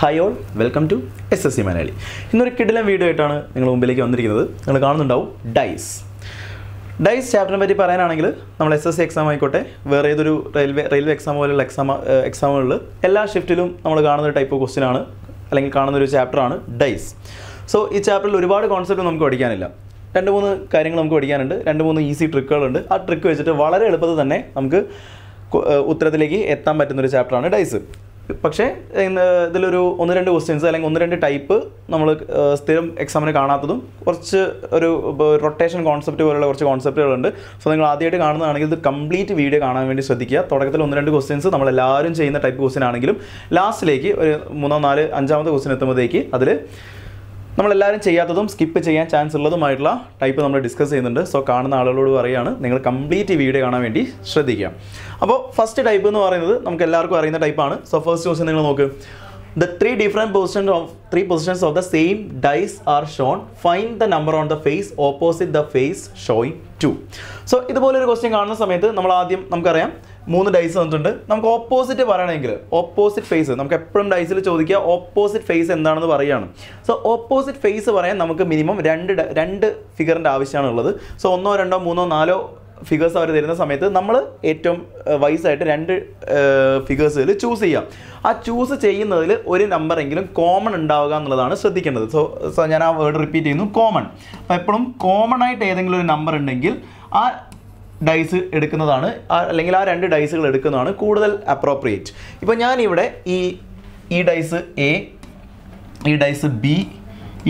Hi all welcome to S S C Malayali ഇന്നൊരു കിടിലം video ആയിട്ടാണ് നിങ്ങൾ മുമ്പിലേക്ക് വന്നിരിക്കുന്നത് നിങ്ങൾ കാണുന്നുണ്ടാവും ഡൈസ് ഡൈസ് ചാപ്റ്ററിനെ പറ്റി പറയാനാണെങ്കിൽ നമ്മൾ എസ് എസ് സി എക്സാം ആയിക്കോട്ടെ വേറെ ഏതൊരു റെയിൽവേ റെയിൽവേ എക്സാം പോലെയുള്ള എക്സാം എക്സാമുകളിൽ എല്ലാ ഷിഫ്റ്റിലും നമ്മൾ കാണുന്ന ഒരു ടൈപ്പ് ക്വസ്റ്റ്യൻ ആണ് അല്ലെങ്കിൽ കാണുന്ന ഒരു ചാപ്റ്ററാണ് ഡൈസ് സോ ഈ ചാപ്റ്ററിൽ ഒരുപാട് കോൺസെപ്റ്റ് നമുക്ക് പഠിക്കാനില്ല രണ്ട് മൂന്ന് കാര്യങ്ങൾ നമുക്ക് പഠിക്കാനുണ്ട് രണ്ട് മൂന്ന് ഈസി ട്രിക്കുകളുണ്ട് ആ ട്രിക്ക് വെച്ചിട്ട് വളരെ എളുപ്പത്തിൽ തന്നെ നമുക്ക് ഉത്തരത്തിലേക്ക് എത്താൻ പറ്റുന്ന ഒരു ചാപ്റ്ററാണ് ഡൈസ് പക്ഷേ ഇതിലൊരു ഒന്ന് രണ്ട് ക്വസ്റ്റ്യൻസ് അല്ലെങ്കിൽ ഒന്ന് രണ്ട് ടൈപ്പ് നമ്മൾ സ്ഥിരം എക്സാമിന് കാണാത്തതും കുറച്ച് ഒരു റൊട്ടേഷൻ കോൺസെപ്റ്റ് പോലുള്ള കുറച്ച് കോൺസെപ്റ്റുകളുണ്ട് സോ നിങ്ങൾ ആദ്യമായിട്ട് കാണുന്നതാണെങ്കിൽ ഇത് കംപ്ലീറ്റ് വീഡിയോ കാണാൻ വേണ്ടി ശ്രദ്ധിക്കുക തുടക്കത്തിൽ ഒന്ന് രണ്ട് ക്വസ്റ്റ്യൻസ് നമ്മളെല്ലാവരും ചെയ്യുന്ന ടൈപ്പ് ക്വസ്റ്റ്യൻ ആണെങ്കിലും ലാസ്റ്റിലേക്ക് ഒരു മൂന്നോ നാല് അഞ്ചാമത്തെ ക്വസ്റ്റ്യൻ എത്തുമ്പോഴത്തേക്ക് അതിൽ നമ്മളെല്ലാവരും ചെയ്യാത്തതും സ്കിപ്പ് ചെയ്യാൻ ചാൻസ് ഉള്ളതുമായിട്ടുള്ള ടൈപ്പ് നമ്മൾ ഡിസ്കസ് ചെയ്യുന്നുണ്ട് സോ കാണുന്ന ആളുകളോട് പറയുകയാണ് നിങ്ങൾ കംപ്ലീറ്റ് വീഡിയോ കാണാൻ വേണ്ടി ശ്രദ്ധിക്കുക അപ്പോൾ ഫസ്റ്റ് ടൈപ്പ് എന്ന് പറയുന്നത് നമുക്ക് എല്ലാവർക്കും അറിയുന്ന ടൈപ്പാണ് സോ ഫസ്റ്റ് ക്വസ്റ്റ്യൻ നിങ്ങൾ നോക്ക് the three different position of three positions of the same dice are shown find the number on the face opposite the face showing two so ഇതുപോലൊരു ക്വസ്റ്റ്യൻ കാണുന്ന സമയത്ത് നമ്മൾ ആദ്യം നമുക്കറിയാം മൂന്ന് ഡൈസ് വന്നിട്ടുണ്ട് നമുക്ക് ഓപ്പോസിറ്റ് പറയണമെങ്കിൽ ഓപ്പോസിറ്റ് ഫേസ് നമുക്ക് എപ്പോഴും ഡൈസിൽ ചോദിക്കുക ഓപ്പോസിറ്റ് ഫേസ് എന്താണെന്ന് പറയുകയാണ് സോ ഓപ്പോസിറ്റ് ഫേസ് പറയാൻ നമുക്ക് മിനിമം രണ്ട് രണ്ട് ഫിഗറിൻ്റെ ഉള്ളത് സോ ഒന്നോ രണ്ടോ മൂന്നോ നാലോ ഫിഗേഴ്സ് അവർ തരുന്ന സമയത്ത് നമ്മൾ ഏറ്റവും വൈസായിട്ട് രണ്ട് ഫിഗേഴ്സിൽ ചൂസ് ചെയ്യാം ആ ചൂസ് ചെയ്യുന്നതിൽ ഒരു നമ്പറെങ്കിലും കോമൺ ഉണ്ടാവുക എന്നുള്ളതാണ് ശ്രദ്ധിക്കേണ്ടത് സോ സോ ഞാൻ ആ വേർഡ് റിപ്പീറ്റ് ചെയ്യുന്നു കോമൺ അപ്പോൾ എപ്പോഴും കോമൺ ആയിട്ട് ഏതെങ്കിലും ഒരു നമ്പർ ഉണ്ടെങ്കിൽ ആ ഡൈസ് എടുക്കുന്നതാണ് അല്ലെങ്കിൽ ആ രണ്ട് ഡൈസുകൾ എടുക്കുന്നതാണ് കൂടുതൽ അപ്രോപ്രിയേറ്റ് ഇപ്പോൾ ഞാനിവിടെ ഈ ഈ ഡൈസ് എ ഈ ഡൈസ് ബി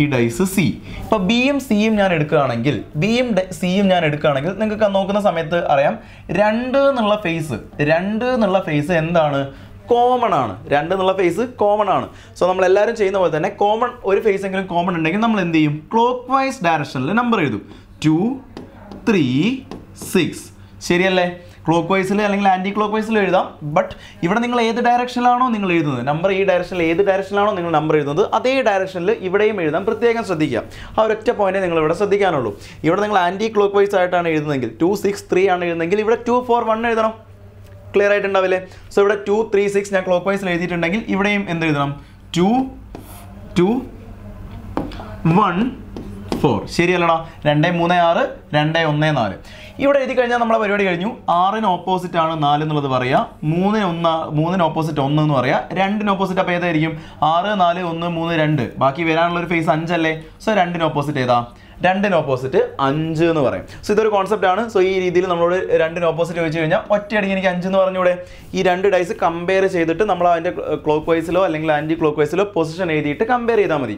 ഈ ഡൈസ് സി ഇപ്പോൾ ബിയും സിയും ഞാൻ എടുക്കുകയാണെങ്കിൽ ബിയും സിയും ഞാൻ എടുക്കുകയാണെങ്കിൽ നിങ്ങൾക്ക് നോക്കുന്ന സമയത്ത് അറിയാം രണ്ട് എന്നുള്ള ഫേസ് രണ്ട് എന്നുള്ള ഫേസ് എന്താണ് കോമൺ ആണ് രണ്ട് എന്നുള്ള ഫേസ് കോമൺ ആണ് സോ നമ്മൾ എല്ലാവരും ചെയ്യുന്ന പോലെ തന്നെ കോമൺ ഒരു ഫേസ് എങ്കിലും കോമൺ ഉണ്ടെങ്കിൽ നമ്മൾ എന്ത് ചെയ്യും ക്ലോക്ക് വൈസ് ഡയറക്ഷനിൽ നമ്പർ എഴുതും ടു ത്രീ സിക്സ് ശരിയല്ലേ ക്ലോക്ക് വൈസിൽ അല്ലെങ്കിൽ ആൻറ്റി ക്ലോക്ക് വൈസിൽ എഴുതാം ബട്ട് ഇവിടെ നിങ്ങൾ ഏത് ഡയറക്ഷനിലാണോ നിങ്ങൾ എഴുതുന്നത് നമ്പർ ഈ ഡയറക്ഷനിൽ ഏത് ഡയറക്ഷനിലാണോ നിങ്ങൾ നമ്പർ എഴുതുന്നത് അതേ ഡയറക്ഷനിൽ ഇവിടെയും എഴുതാം പ്രത്യേകം ശ്രദ്ധിക്കുക ആ ഒരൊറ്റ പോയിന്റ് നിങ്ങൾ ഇവിടെ ശ്രദ്ധിക്കാനുള്ളൂ ഇവിടെ നിങ്ങൾ ആൻറ്റി ക്ലോക്ക് വൈസ് ആയിട്ടാണ് എഴുതുന്നതെങ്കിൽ ടു സിക്സ് ത്രീ ആണ് എഴുതുന്നതെങ്കിൽ ഇവിടെ ടു ഫോർ വൺ എഴുതണം ക്ലിയർ ആയിട്ടുണ്ടാവില്ലേ സോ ഇവിടെ ടു ത്രീ സിക്സ് ഞാൻ ക്ലോക്ക് വൈസിൽ എഴുതിയിട്ടുണ്ടെങ്കിൽ ഇവിടെയും എന്ത് എഴുതണം ടു ടു വൺ ഫോർ ശരിയല്ലടാ രണ്ട് മൂന്ന് ആറ് രണ്ട് ഒന്ന് നാല് ഇവിടെ എഴുതി കഴിഞ്ഞാൽ നമ്മളെ പരിപാടി കഴിഞ്ഞു ആറിന് ഓപ്പോസിറ്റ് ആണ് നാല് എന്നുള്ളത് പറയാം മൂന്നിന് ഒന്ന് മൂന്നിന് ഓപ്പോസിറ്റ് ഒന്ന് എന്ന് പറയാം രണ്ടിന് ഓപ്പോസിറ്റ് അപ്പോൾ ഏതായിരിക്കും ആറ് നാല് ഒന്ന് മൂന്ന് രണ്ട് ബാക്കി വരാനുള്ള ഒരു ഫേസ് അഞ്ചല്ലേ സോ രണ്ടിന് ഓപ്പോസിറ്റ് ഏതാ രണ്ടിന് ഓപ്പോസിറ്റ് അഞ്ച് എന്ന് പറയും സോ ഇതൊരു കോൺസെപ്റ്റ് ആണ് സോ ഈ രീതിയിൽ നമ്മളോട് രണ്ടിന് ഓപ്പോസിറ്റ് ചോദിച്ചു കഴിഞ്ഞാൽ ഒറ്റയടിക്ക് എനിക്ക് അഞ്ച് എന്ന് പറഞ്ഞൂടെ ഈ രണ്ട് ഡൈസ് കമ്പയർ ചെയ്തിട്ട് നമ്മൾ അതിൻ്റെ ക്ലോക്ക് വൈസിലോ അല്ലെങ്കിൽ ആൻറ്റി ക്ലോക്ക് വൈസിലോ പൊസിഷൻ എഴുതിയിട്ട് കമ്പയർ ചെയ്താൽ മതി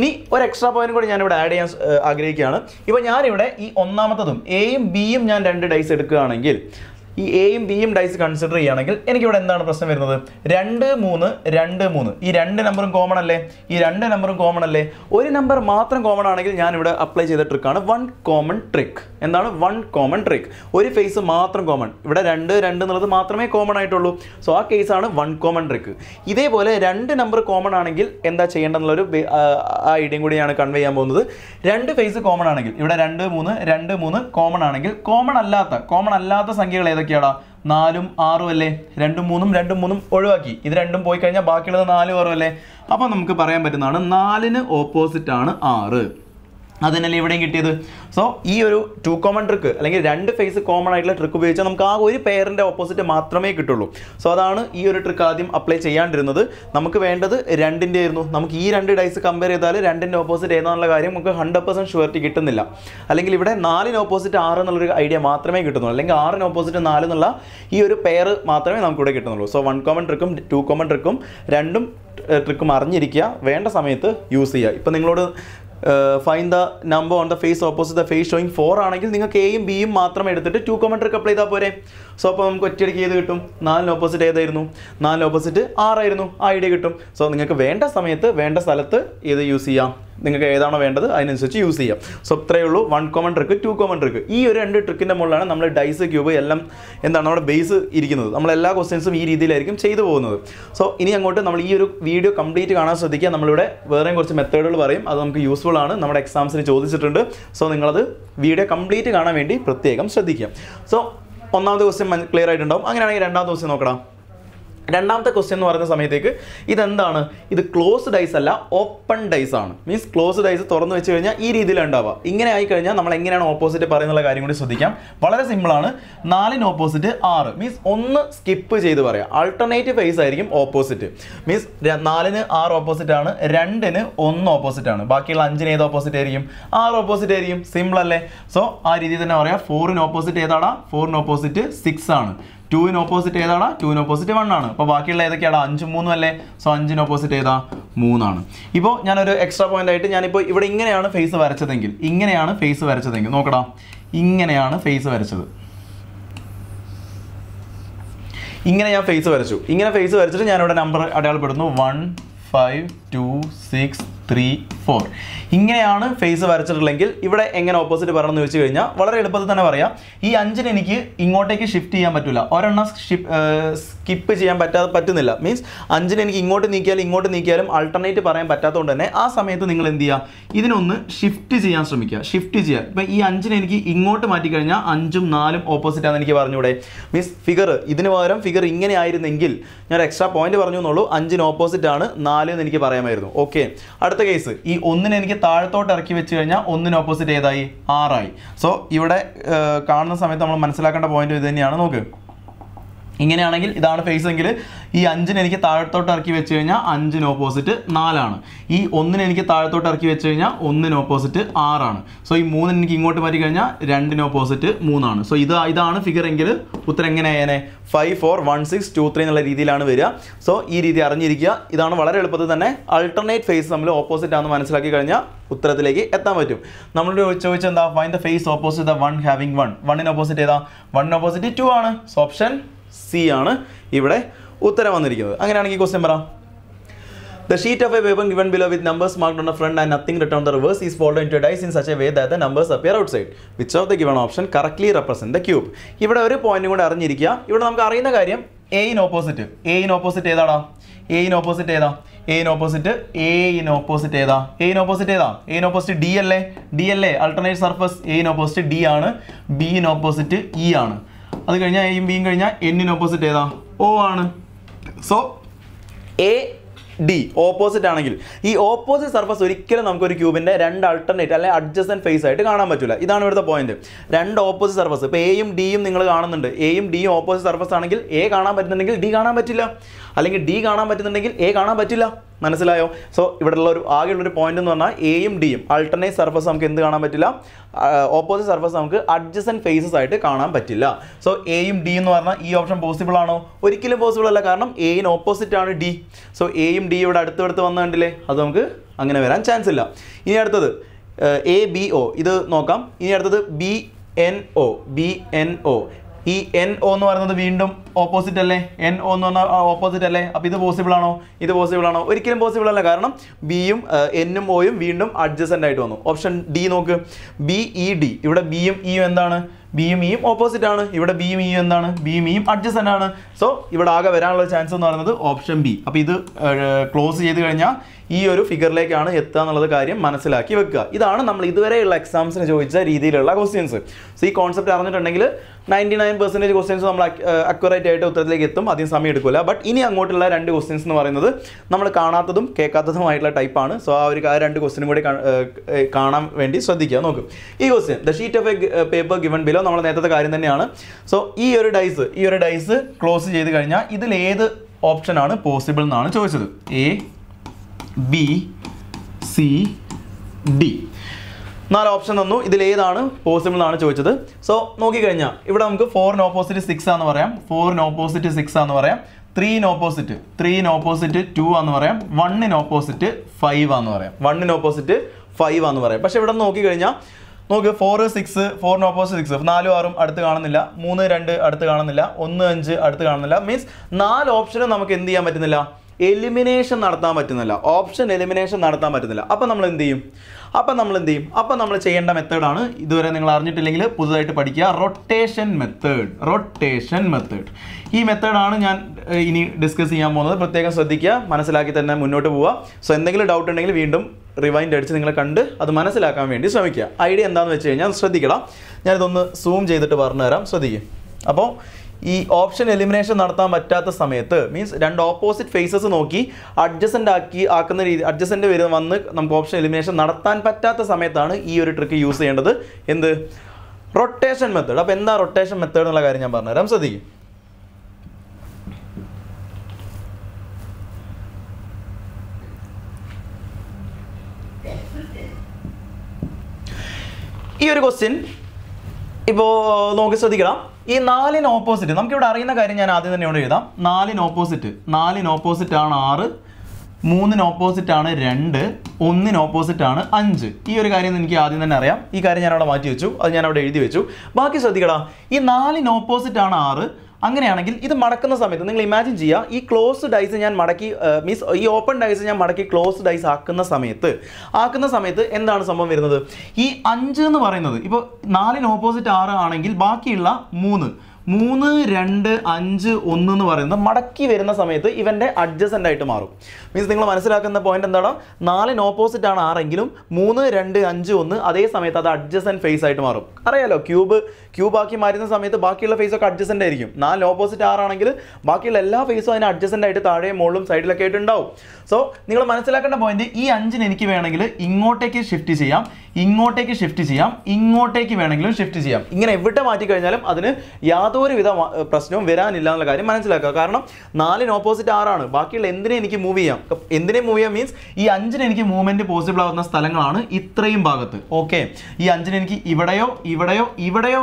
ഇനി ഒരു എക്സ്ട്രാ പോയിന്റ് കൂടി ഞാനിവിടെ ആഡ് ചെയ്യാൻ ആഗ്രഹിക്കുകയാണ് ഇപ്പോൾ ഞാനിവിടെ ഈ ഒന്നാമത്തതും എയും ബിയും ഞാൻ രണ്ട് ഡൈസ് എടുക്കുകയാണെങ്കിൽ ഈ എയും ബിയും ഡൈസ് കൺസിഡർ ചെയ്യുകയാണെങ്കിൽ എനിക്കിവിടെ എന്താണ് പ്രശ്നം വരുന്നത് രണ്ട് മൂന്ന് രണ്ട് മൂന്ന് ഈ രണ്ട് നമ്പറും കോമൺ അല്ലേ ഈ രണ്ട് നമ്പറും കോമൺ അല്ലേ ഒരു നമ്പർ മാത്രം കോമൺ ആണെങ്കിൽ ഞാൻ ഇവിടെ അപ്ലൈ ചെയ്ത ട്രിക്കാണ് വൺ കോമൺ ട്രിക്ക് എന്താണ് വൺ കോമൺ ട്രിക്ക് ഒരു ഫേസ് മാത്രം കോമൺ ഇവിടെ രണ്ട് രണ്ട് എന്നുള്ളത് മാത്രമേ കോമൺ ആയിട്ടുള്ളൂ സോ ആ കേസാണ് വൺ കോമൺ ട്രിക്ക് ഇതേപോലെ രണ്ട് നമ്പർ കോമൺ ആണെങ്കിൽ എന്താ ചെയ്യേണ്ടതെന്നുള്ളൊരു ആ ഐഡിയയും കൂടിയാണ് കൺവേ ചെയ്യാൻ പോകുന്നത് രണ്ട് ഫേസ് കോമൺ ആണെങ്കിൽ ഇവിടെ രണ്ട് മൂന്ന് രണ്ട് മൂന്ന് കോമൺ ആണെങ്കിൽ കോമൺ അല്ലാത്ത കോമൺ അല്ലാത്ത സംഖ്യകൾ ഏതൊക്കെയാണ് ഒഴിവാക്കിയാടാ നാലും ആറും അല്ലേ രണ്ടും മൂന്നും രണ്ടും മൂന്നും ഒഴിവാക്കി ഇത് രണ്ടും പോയി കഴിഞ്ഞാൽ ബാക്കിയുള്ളത് നാലും ആറും അല്ലേ അപ്പോൾ നമുക്ക് പറയാൻ പറ്റുന്നതാണ് നാലിന് ഓപ്പോസിറ്റ് ആണ് ആറ് അതിനല്ലേ ഇവിടെയും കിട്ടിയത് സോ ഈ ഒരു ടു കോമൺ ട്രിക്ക് അല്ലെങ്കിൽ രണ്ട് ഫേസ് കോമൺ ആയിട്ടുള്ള ട്രിക്ക് ഉപയോഗിച്ചാൽ നമുക്ക് ആ ഒരു പേരിൻ്റെ ഓപ്പോസിറ്റ് മാത്രമേ കിട്ടുള്ളൂ സോ അതാണ് ഈ ഒരു ട്രിക്ക് ആദ്യം അപ്ലൈ ചെയ്യാണ്ടിരുന്നത് നമുക്ക് വേണ്ടത് രണ്ടിൻ്റെ ആയിരുന്നു നമുക്ക് ഈ രണ്ട് ഡൈസ് കമ്പയർ ചെയ്താൽ രണ്ടിൻ്റെ ഓപ്പോസിറ്റ് ഏതാണെന്നുള്ള കാര്യം നമുക്ക് ഹൺഡ്രഡ് പെർസെൻറ്റ് ഷുവർട്ടി കിട്ടുന്നില്ല അല്ലെങ്കിൽ ഇവിടെ നാലിന് ഓപ്പോസിറ്റ് ആറ് എന്നുള്ളൊരു ഐഡിയ മാത്രമേ കിട്ടുന്നുള്ളൂ അല്ലെങ്കിൽ ആറിന് ഓപ്പോസിറ്റ് നാല് എന്നുള്ള ഈ ഒരു പെയർ മാത്രമേ നമുക്കിവിടെ കിട്ടുന്നുള്ളൂ സോ വൺ കോമൺ ട്രിക്കും ടു കോമൺ ട്രിക്കും രണ്ടും ട്രിക്കും അറിഞ്ഞിരിക്കുക വേണ്ട സമയത്ത് യൂസ് ചെയ്യുക ഇപ്പം നിങ്ങളോട് find the number on the face opposite the face showing four ആണെങ്കിൽ നിങ്ങൾക്ക് എയും ബിയും മാത്രം എടുത്തിട്ട് ടു കോമൺ അപ്ലൈ ചെയ്താൽ പോരെ സോ അപ്പോൾ നമുക്ക് ഒറ്റയടിക്ക് ചെയ്ത് കിട്ടും നാലിന് ഓപ്പോസിറ്റ് ഏതായിരുന്നു നാലിന് ഓപ്പോസിറ്റ് ആറായിരുന്നു ആ ഐഡിയ കിട്ടും സോ നിങ്ങൾക്ക് വേണ്ട സമയത്ത് വേണ്ട സ്ഥലത്ത് ഇത് യൂസ് ചെയ്യാം നിങ്ങൾക്ക് ഏതാണോ വേണ്ടത് അതിനനുസരിച്ച് യൂസ് ചെയ്യാം സോ ഇത്രയേ ഉള്ളൂ one common trick two common trick ഈ ഒരു രണ്ട് ട്രിക്കിൻ്റെ മുകളിലാണ് നമ്മൾ ഡൈസ് ക്യൂബ് എല്ലാം എന്താണ് നമ്മുടെ ബേസ് ഇരിക്കുന്നത് നമ്മൾ എല്ലാ ക്വസ്റ്റ്യൻസും ഈ രീതിയിലായിരിക്കും ചെയ്തു പോകുന്നത് സോ ഇനി അങ്ങോട്ട് നമ്മൾ ഈ ഒരു വീഡിയോ കംപ്ലീറ്റ് കാണാൻ ശ്രദ്ധിക്കുക നമ്മളിവിടെ വേറെയും കുറച്ച് മെത്തേഡുകൾ പറയും അത് നമുക്ക് യൂസ്ഫുൾ ആണ് നമ്മുടെ എക്സാംസിന് ചോദിച്ചിട്ടുണ്ട് സോ നിങ്ങളത് വീഡിയോ കംപ്ലീറ്റ് കാണാൻ വേണ്ടി പ്രത്യേകം ശ്രദ്ധിക്കുക സോ ഒന്നാമത്തെ ക്വസ്റ്റ്യൻ ക്ലിയർ ആയിട്ടുണ്ടാവും അങ്ങനെയാണെങ്കിൽ രണ്ടാമത്തെ ദിവസം നോക്കണം രണ്ടാമത്തെ ക്വസ്റ്റ്യൻ എന്ന് പറയുന്ന സമയത്തേക്ക് ഇതെന്താണ് ഇത് ക്ലോസ്ഡ് ഡൈസ് അല്ല ഓപ്പൺ ഡൈസ് ആണ് മീൻസ് ക്ലോസ്ഡ് ഡൈസ് തുറന്നു വെച്ച് കഴിഞ്ഞാൽ ഈ രീതിയിലാണ് ഉണ്ടാവുക ഇങ്ങനെ ആയി കഴിഞ്ഞാൽ നമ്മൾ എങ്ങനെയാണ് ഓപ്പോസിറ്റ് പറയുന്നുള്ള കാര്യം കൂടി ശ്രദ്ധിക്കാം വളരെ സിമ്പിളാണ് നാലിന് ഓപ്പോസിറ്റ് ആറ് മീൻസ് ഒന്ന് സ്കിപ്പ് ചെയ്ത് പറയാം ആൾട്ടർനേറ്റീവ് ഫേസ് ആയിരിക്കും ഓപ്പോസിറ്റ് മീൻസ് നാലിന് ആറ് ഓപ്പോസിറ്റ് ആണ് രണ്ടിന് ഒന്ന് ഓപ്പോസിറ്റ് ആണ് ബാക്കിയുള്ള അഞ്ചിന് ഏത് ഓപ്പോസിറ്റ് ആയിരിക്കും ആറ് ഓപ്പോസിറ്റ് ആയിരിക്കും സിമ്പിൾ അല്ലേ സോ ആ രീതിയിൽ തന്നെ പറയാം ഫോറിന് ഓപ്പോസിറ്റ് ഏതാടാ ഫോറിന് ഓപ്പോസിറ്റ് സിക്സ് ആണ് ടുവിന് ഓപ്പോസിറ്റ് ഏതാണ് ടുവിന് ഓപ്പോസിറ്റ് വൺ ആണ് അപ്പോൾ ബാക്കിയുള്ള ഏതൊക്കെയാണ് അഞ്ചും മൂന്നും അല്ലേ സോ അഞ്ചിന് ഓപ്പോസിറ്റ് ഏതാ മൂന്നാണ് ഇപ്പോൾ ഞാനൊരു എക്സ്ട്രാ പോയിന്റ് ആയിട്ട് ഞാനിപ്പോൾ ഇവിടെ ഇങ്ങനെയാണ് ഫേസ് വരച്ചതെങ്കിൽ ഇങ്ങനെയാണ് ഫേസ് വരച്ചതെങ്കിൽ നോക്കടാ ഇങ്ങനെയാണ് ഫേസ് വരച്ചത് ഇങ്ങനെ ഞാൻ ഫേസ് വരച്ചു ഇങ്ങനെ ഫേസ് വരച്ചിട്ട് ഞാനിവിടെ നമ്പർ അടയാളപ്പെടുന്നു one five two six three four ഇങ്ങനെയാണ് ഫേസ് വരച്ചിട്ടുള്ളെങ്കിൽ ഇവിടെ എങ്ങനെ ഓപ്പോസിറ്റ് പറയണം എന്ന് ചോദിച്ചു കഴിഞ്ഞാൽ വളരെ എളുപ്പത്തിൽ തന്നെ പറയാം ഈ അഞ്ചിന് എനിക്ക് ഇങ്ങോട്ടേക്ക് ഷിഫ്റ്റ് ചെയ്യാൻ പറ്റില്ല ഒരെണ്ണം സ്കിപ്പ് ചെയ്യാൻ പറ്റാതെ പറ്റുന്നില്ല മീൻസ് അഞ്ചിന് എനിക്ക് ഇങ്ങോട്ട് നീക്കിയാലും ഇങ്ങോട്ട് നീക്കിയാലും അൾട്ടർനേറ്റ് പറയാൻ പറ്റാത്തതുകൊണ്ട് തന്നെ ആ സമയത്ത് നിങ്ങൾ എന്ത് ചെയ്യുക ഇതിനൊന്ന് ഷിഫ്റ്റ് ചെയ്യാൻ ശ്രമിക്കുക ഷിഫ്റ്റ് ചെയ്യുക ഇപ്പം ഈ അഞ്ചിന് എനിക്ക് ഇങ്ങോട്ട് മാറ്റിക്കഴിഞ്ഞാൽ അഞ്ചും നാലും ഓപ്പോസിറ്റ് ആണെന്ന് എനിക്ക് പറഞ്ഞൂടെ മീൻസ് ഫിഗർ ഇതിന് പകരം ഫിഗർ ഇങ്ങനെ ആയിരുന്നെങ്കിൽ ഞാൻ എക്സ്ട്രാ പോയിന്റ് പറഞ്ഞു എന്നുള്ളൂ അഞ്ചിന് ഓപ്പോസിറ്റ് ആണ് നാല് എന്ന് എനിക്ക് പറയാമായിരുന്നു ഓക്കെ അടുത്ത അടുത്ത കേസ് ഈ ഒന്നിനെ എനിക്ക് താഴത്തോട്ട് ഇറക്കി വെച്ച് കഴിഞ്ഞാൽ ഒന്നിന് ഓപ്പോസിറ്റ് ഏതായി ആറായി സോ ഇവിടെ കാണുന്ന സമയത്ത് നമ്മൾ മനസ്സിലാക്കേണ്ട പോയിന്റ് ഇത് തന്നെയാണ് നോക്ക് ഇങ്ങനെയാണെങ്കിൽ ഇതാണ് ഫേസ് എങ്കിൽ ഈ അഞ്ചിന് എനിക്ക് താഴത്തോട്ട് ഇറക്കി വെച്ച് കഴിഞ്ഞാൽ അഞ്ചിന് ഓപ്പോസിറ്റ് നാലാണ് ഈ ഒന്നിന് എനിക്ക് താഴത്തോട്ട് ഇറക്കി വെച്ച് കഴിഞ്ഞാൽ ഒന്നിന് ഓപ്പോസിറ്റ് ആറാണ് സോ ഈ മൂന്നിന് എനിക്ക് ഇങ്ങോട്ട് മാറ്റി കഴിഞ്ഞാൽ രണ്ടിന് ഓപ്പോസിറ്റ് മൂന്നാണ് സോ ഇത് ഇതാണ് ഫിഗർ എങ്കിൽ ഉത്തരം എങ്ങനെയാണ് five four one six two three എന്നുള്ള രീതിയിലാണ് വരിക സോ ഈ രീതി അറിഞ്ഞിരിക്കുക ഇതാണ് വളരെ എളുപ്പത്തിൽ തന്നെ അൾട്ടർനേറ്റ് ഫേസ് നമ്മൾ ഓപ്പോസിറ്റ് ആണെന്ന് മനസ്സിലാക്കി കഴിഞ്ഞാൽ ഉത്തരത്തിലേക്ക് എത്താൻ പറ്റും നമ്മളോട് ചോദിച്ചെന്താ find the face opposite the one having one വണ്ണിന് ഓപ്പോസിറ്റ് ഏതാ വണ്ണിന് ഓപ്പോസിറ്റ് ടു ആണ് സോ ഓപ്ഷൻ സി ആണ് ഇവിടെ ഉത്തരം വന്നിരിക്കുന്നത് അങ്ങനെയാണെങ്കിൽ ക്വസ്റ്റ്യൻ പറ the sheet of a paper given below with numbers marked on front and nothing nothing the reverse is reverse into dice in such in such a way that the numbers appear outside. Which of the given option correctly represent the cube? ഇവിടെ ഒരു point കൂടെ അറിഞ്ഞിരിക്കുക ഇവിടെ നമുക്ക് അറിയുന്ന കാര്യം A in opposite A in opposite ഏതാടാ A in opposite ഏതാ A in opposite A in opposite ഏതാ എ ഇൻ ഓപ്പോസിറ്റ് ഏതാ എ ഇൻ ഓപ്പോസിറ്റ് ഡി അല്ലേ ഡി അല്ലേ alternate surface A in opposite D ആണ് ബി ഇൻ ഓപ്പോസിറ്റ് ഇ ആണ് അത് കഴിഞ്ഞാൽ എയും ബിയും കഴിഞ്ഞാൽ എന്നിന് ഓപ്പോസിറ്റ് ഏതാ ഓ ആണ് സോ എ ഡി ഓപ്പോസിറ്റ് ആണെങ്കിൽ ഈ ഓപ്പോസിറ്റ് സർഫസ് ഒരിക്കലും നമുക്ക് ഒരു ക്യൂബിന്റെ രണ്ട് അൾട്ടർനേറ്റ് അല്ലെങ്കിൽ അഡ്ജസ്റ്റൻ ഫേസ് ആയിട്ട് കാണാൻ പറ്റില്ല ഇതാണ് ഇവിടുത്തെ പോയിന്റ് രണ്ട് ഓപ്പോസിറ്റ് സർഫസ് ഇപ്പൊ എയും ഡിയും നിങ്ങൾ കാണുന്നുണ്ട് എയും ഡിയും ഓപ്പോസിറ്റ് സർഫസ് ആണെങ്കിൽ എ കാണാൻ പറ്റുന്നുണ്ടെങ്കിൽ ഡി കാണാൻ പറ്റില്ല അല്ലെങ്കിൽ ഡി കാണാൻ പറ്റുന്നുണ്ടെങ്കിൽ എ കാണാൻ പറ്റില്ല മനസ്സിലായോ സോ ഇവിടെയുള്ള ഒരു ഒരു പോയിന്റ് എന്ന് പറഞ്ഞാൽ എയും ഡിയും ആൾട്ടർനേറ്റ് സർഫസ് നമുക്ക് എന്ത് കാണാൻ പറ്റില്ല ഓപ്പോസിറ്റ് സർഫസ് നമുക്ക് അഡ്ജസൻ ഫേസസ് ആയിട്ട് കാണാൻ പറ്റില്ല സോ എയും ഡി എന്ന് പറഞ്ഞാൽ ഈ ഓപ്ഷൻ പോസിബിൾ ആണോ ഒരിക്കലും പോസിബിൾ അല്ല കാരണം എയിന് ഓപ്പോസിറ്റ് ആണ് ഡി സോ എയും ഡി ഇവിടെ അടുത്തടുത്ത് കണ്ടില്ലേ അത് നമുക്ക് അങ്ങനെ വരാൻ ചാൻസ് ഇല്ല ഇനി അടുത്തത് എ ബി ഒ ഇത് നോക്കാം ഇനി അടുത്തത് B N O B N O ഈ എൻ ഒ എന്ന് പറയുന്നത് വീണ്ടും ഓപ്പോസിറ്റ് അല്ലേ എൻ ഒ എന്ന് പറഞ്ഞാൽ ഓപ്പോസിറ്റ് അല്ലേ അപ്പോൾ ഇത് പോസിബിൾ ആണോ ഇത് പോസിബിൾ ആണോ ഒരിക്കലും പോസിബിൾ അല്ല കാരണം ബിയും എന്നും ഒയും വീണ്ടും അഡ്ജസ്റ്റൻ്റ് ആയിട്ട് വന്നു ഓപ്ഷൻ ഡി നോക്ക് ബി ഇ ഡി ഇവിടെ ബിയും ഇയും e എന്താണ് ബിയും ഇയും ഓപ്പോസിറ്റ് ആണ് ഇവിടെ ബിയും ഇയും e എന്താണ് ബിയും ഇയും അഡ്ജസ്റ്റൻ്റ് ആണ് സോ ഇവിടെ ആകെ വരാനുള്ള ചാൻസ് എന്ന് പറയുന്നത് ഓപ്ഷൻ ബി അപ്പോൾ ഇത് ക്ലോസ് ചെയ്ത് കഴിഞ്ഞാൽ ഈ ഒരു ഫിഗറിലേക്കാണ് എത്തുക എന്നുള്ളത് കാര്യം മനസ്സിലാക്കി വെക്കുക ഇതാണ് നമ്മൾ ഇതുവരെയുള്ള എക്സാംസിന് ചോദിച്ച രീതിയിലുള്ള ക്വസ്റ്റ്യൻസ് സോ ഈ കോൺസെപ്റ്റ് അറിഞ്ഞിട്ടുണ്ടെങ്കിൽ നയൻറ്റി നയൻ പെർസെൻറ്റേജ് ക്വസ്റ്റ്യൻസ് നമ്മൾ അക്യുറേറ്റ് ആയിട്ട് ഉത്തരത്തിലേക്ക് എത്തും അധികം സമയം എടുക്കില്ല ബട്ട് ഇനി അങ്ങോട്ടുള്ള രണ്ട് ക്വസ്റ്റ്യൻസ് എന്ന് പറയുന്നത് നമ്മൾ കാണാത്തതും കേൾക്കാത്തതുമായിട്ടുള്ള ടൈപ്പാണ് സോ ആ ഒരു രണ്ട് ക്വസ്റ്റ്യൻ കൂടി കാണാൻ വേണ്ടി ശ്രദ്ധിക്കുക നോക്കും ഈ question the sheet of a paper given below നമ്മൾ നേരത്തെ കാര്യം തന്നെയാണ് സോ ഈ ഒരു ഡൈസ് ഈ ഒരു ഡൈസ് ക്ലോസ് ചെയ്ത് കഴിഞ്ഞാൽ ഇതിൽ ഏത് ഓപ്ഷനാണ് പോസിബിൾ എന്നാണ് ചോദിച്ചത് എ ബി സി ഡി നാല് ഓപ്ഷൻ തന്നു ഇതിൽ ഏതാണ് പോസിബിൾ എന്നാണ് ചോദിച്ചത് സോ നോക്കിക്കഴിഞ്ഞാൽ ഇവിടെ നമുക്ക് ഫോറിൻ ഓപ്പോസിറ്റ് സിക്സ് ആണെന്ന് പറയാം ഫോറിൻ ഓപ്പോസിറ്റ് സിക്സ് ആണെന്ന് പറയാം in opposite in opposite two ആന്ന് പറയാം വണ്ണിന് ഓപ്പോസിറ്റ് ഫൈവ് ആന്ന് പറയാം വണ്ണിന് ഓപ്പോസിറ്റ് ഫൈവ് ആന്ന് പറയാം പക്ഷെ ഇവിടെ നോക്കിക്കഴിഞ്ഞാൽ നോക്ക് ഫോർ സിക്സ് ഫോറിന് ഓപ്പോസിറ്റ് സിക്സ് നാലും ആറും അടുത്ത് കാണുന്നില്ല മൂന്ന് രണ്ട് അടുത്ത് കാണുന്നില്ല ഒന്ന് അഞ്ച് അടുത്ത് കാണുന്നില്ല മീൻസ് നാല് ഓപ്ഷനും നമുക്ക് എന്ത് ചെയ്യാൻ പറ്റുന്നില്ല എലിമിനേഷൻ നടത്താൻ പറ്റുന്നില്ല ഓപ്ഷൻ എലിമിനേഷൻ നടത്താൻ പറ്റുന്നില്ല അപ്പം നമ്മൾ എന്ത് ചെയ്യും അപ്പം നമ്മൾ എന്ത് ചെയ്യും അപ്പം നമ്മൾ ചെയ്യേണ്ട മെത്തേഡാണ് ഇതുവരെ നിങ്ങൾ അറിഞ്ഞിട്ടില്ലെങ്കിൽ പുതുതായിട്ട് പഠിക്കുക റൊട്ടേഷൻ മെത്തേഡ് റൊട്ടേഷൻ മെത്തേഡ് ഈ മെത്തേഡാണ് ഞാൻ ഇനി ഡിസ്കസ് ചെയ്യാൻ പോകുന്നത് പ്രത്യേകം ശ്രദ്ധിക്കുക മനസ്സിലാക്കി തന്നെ മുന്നോട്ട് പോവുക സോ എന്തെങ്കിലും ഡൗട്ട് ഉണ്ടെങ്കിൽ വീണ്ടും റിവൈൻഡ് അടിച്ച് നിങ്ങളെ കണ്ട് അത് മനസ്സിലാക്കാൻ വേണ്ടി ശ്രമിക്കുക ഐഡിയ എന്താണെന്ന് വെച്ച് കഴിഞ്ഞാൽ ശ്രദ്ധിക്കണം ഞാനിതൊന്ന് സൂം ചെയ്തിട്ട് പറഞ്ഞു തരാം ശ്രദ്ധിക്കും അപ്പോൾ ഈ ഓപ്ഷൻ എലിമിനേഷൻ നടത്താൻ പറ്റാത്ത സമയത്ത് മീൻസ് രണ്ട് ഓപ്പോസിറ്റ് ഫേസസ് നോക്കി അഡ്ജസ്റ്റൻ്റ് ആക്കി ആക്കുന്ന രീതി അഡ്ജസ്റ്റൻ്റ് വരുന്ന വന്ന് നമുക്ക് ഓപ്ഷൻ എലിമിനേഷൻ നടത്താൻ പറ്റാത്ത സമയത്താണ് ഈ ഒരു ട്രിക്ക് യൂസ് ചെയ്യേണ്ടത് എന്ത് റൊട്ടേഷൻ മെത്തേഡ് അപ്പോൾ എന്താ റൊട്ടേഷൻ മെത്തേഡ് എന്നുള്ള കാര്യം ഞാൻ പറഞ്ഞുതരാം ശ്രദ്ധിക്കും ഈ ഒരു ക്വസ്റ്റ്യൻ ഇപ്പോൾ നോക്കി ശ്രദ്ധിക്കണം ഈ നാലിന് ഓപ്പോസിറ്റ് നമുക്കിവിടെ അറിയുന്ന കാര്യം ഞാൻ ആദ്യം തന്നെ ഇവിടെ എഴുതാം നാലിന് ഓപ്പോസിറ്റ് നാലിന് ഓപ്പോസിറ്റ് ആണ് ആറ് മൂന്നിന് ഓപ്പോസിറ്റ് ആണ് രണ്ട് ഒന്നിന് ഓപ്പോസിറ്റ് ആണ് അഞ്ച് ഈ ഒരു കാര്യം എനിക്ക് ആദ്യം തന്നെ അറിയാം ഈ കാര്യം ഞാൻ അവിടെ മാറ്റി വെച്ചു അത് ഞാൻ അവിടെ എഴുതി വെച്ചു ബാക്കി ശ്രദ്ധിക്കടാ ഈ നാലിന് ഓപ്പോസിറ്റ് ആണ് ആറ് അങ്ങനെയാണെങ്കിൽ ഇത് മടക്കുന്ന സമയത്ത് നിങ്ങൾ ഇമാജിൻ ചെയ്യുക ഈ ക്ലോസ് ഡൈസ് ഞാൻ മടക്കി മീൻസ് ഈ ഓപ്പൺ ഡൈസ് ഞാൻ മടക്കി ക്ലോസ് ഡൈസ് ആക്കുന്ന സമയത്ത് ആക്കുന്ന സമയത്ത് എന്താണ് സംഭവം വരുന്നത് ഈ അഞ്ച് എന്ന് പറയുന്നത് ഇപ്പോൾ നാലിന് ഓപ്പോസിറ്റ് ആറ് ആണെങ്കിൽ ബാക്കിയുള്ള മൂന്ന് മൂന്ന് രണ്ട് അഞ്ച് ഒന്ന് എന്ന് പറയുന്നത് മടക്കി വരുന്ന സമയത്ത് ഇവൻ്റെ അഡ്ജസ്റ്റൻ്റ് ആയിട്ട് മാറും മീൻസ് നിങ്ങൾ മനസ്സിലാക്കുന്ന പോയിന്റ് എന്താണോ നാലിന് ഓപ്പോസിറ്റ് ആണ് ആറെങ്കിലും മൂന്ന് രണ്ട് അഞ്ച് ഒന്ന് അതേ സമയത്ത് അത് അഡ്ജസ്റ്റൻ്റ് ഫേസ് ആയിട്ട് മാറും അറിയാലോ ക്യൂബ് ക്യൂബ് ആക്കി മാറ്റുന്ന സമയത്ത് ബാക്കിയുള്ള ഫേസ് ഒക്കെ അഡ്ജസ്റ്റൻ്റ് ആയിരിക്കും നാലിന് ഓപ്പോസിറ്റ് ആറാണെങ്കിൽ ബാക്കിയുള്ള എല്ലാ ഫേസും അതിന് അഡ്ജസ്റ്റൻ്റ് ആയിട്ട് താഴെയും മുകളിലും സൈഡിലൊക്കെ ആയിട്ട് ഉണ്ടാവും സോ നിങ്ങൾ മനസ്സിലാക്കേണ്ട പോയിന്റ് ഈ അഞ്ചിന് എനിക്ക് വേണമെങ്കിൽ ഇങ്ങോട്ടേക്ക് ഷിഫ്റ്റ് ചെയ്യാം ഇങ്ങോട്ടേക്ക് ഷിഫ്റ്റ് ചെയ്യാം ഇങ്ങോട്ടേക്ക് വേണമെങ്കിലും ഷിഫ്റ്റ് ചെയ്യാം ഇങ്ങനെ എവിടെ മാറ്റി കഴിഞ്ഞാലും അതിന് യാതൊരുവിധ പ്രശ്നവും വരാനില്ല എന്നുള്ള കാര്യം മനസ്സിലാക്കുക കാരണം നാലിന് ഓപ്പോസിറ്റ് ആറാണ് ബാക്കിയുള്ള എന്തിനെ എനിക്ക് മൂവ് ചെയ്യാം എന്തിനെ മൂവ് ചെയ്യാം മീൻസ് ഈ അഞ്ചിന് എനിക്ക് മൂവ്മെന്റ് പോസിബിൾ ആകുന്ന സ്ഥലങ്ങളാണ് ഇത്രയും ഭാഗത്ത് ഓക്കെ ഈ അഞ്ചിന് എനിക്ക് ഇവിടെയോ ഇവിടെയോ ഇവിടെയോ